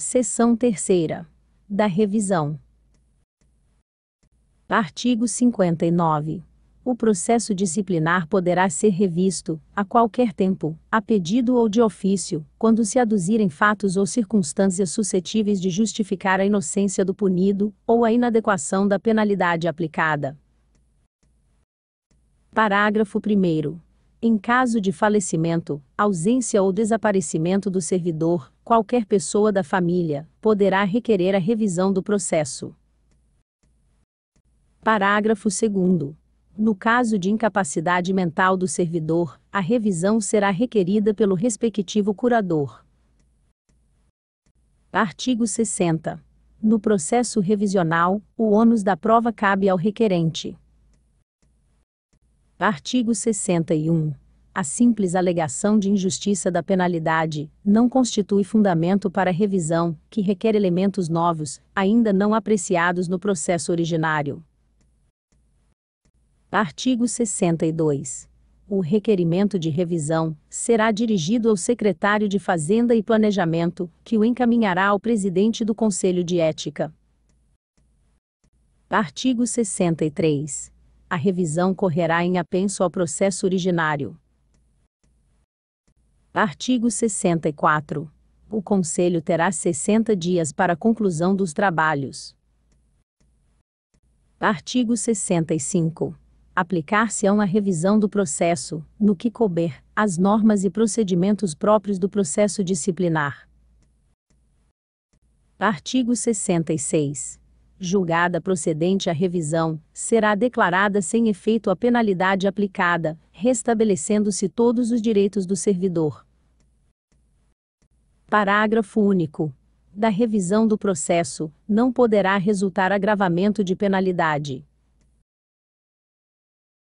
Seção terceira. Da revisão. Artigo 59. O processo disciplinar poderá ser revisto, a qualquer tempo, a pedido ou de ofício, quando se aduzirem fatos ou circunstâncias suscetíveis de justificar a inocência do punido ou a inadequação da penalidade aplicada. Parágrafo 1. Em caso de falecimento, ausência ou desaparecimento do servidor, qualquer pessoa da família poderá requerer a revisão do processo. Parágrafo 2. No caso de incapacidade mental do servidor, a revisão será requerida pelo respectivo curador. Artigo 60. No processo revisional, o ônus da prova cabe ao requerente. Artigo 61. A simples alegação de injustiça da penalidade não constitui fundamento para revisão, que requer elementos novos, ainda não apreciados no processo originário. Artigo 62. O requerimento de revisão será dirigido ao secretário de Fazenda e Planejamento, que o encaminhará ao presidente do Conselho de Ética. Artigo 63 a revisão correrá em apenso ao processo originário. Artigo 64. O Conselho terá 60 dias para a conclusão dos trabalhos. Artigo 65. Aplicar-se-ão a revisão do processo, no que couber, as normas e procedimentos próprios do processo disciplinar. Artigo 66 julgada procedente a revisão, será declarada sem efeito a penalidade aplicada, restabelecendo-se todos os direitos do servidor. Parágrafo único. Da revisão do processo, não poderá resultar agravamento de penalidade.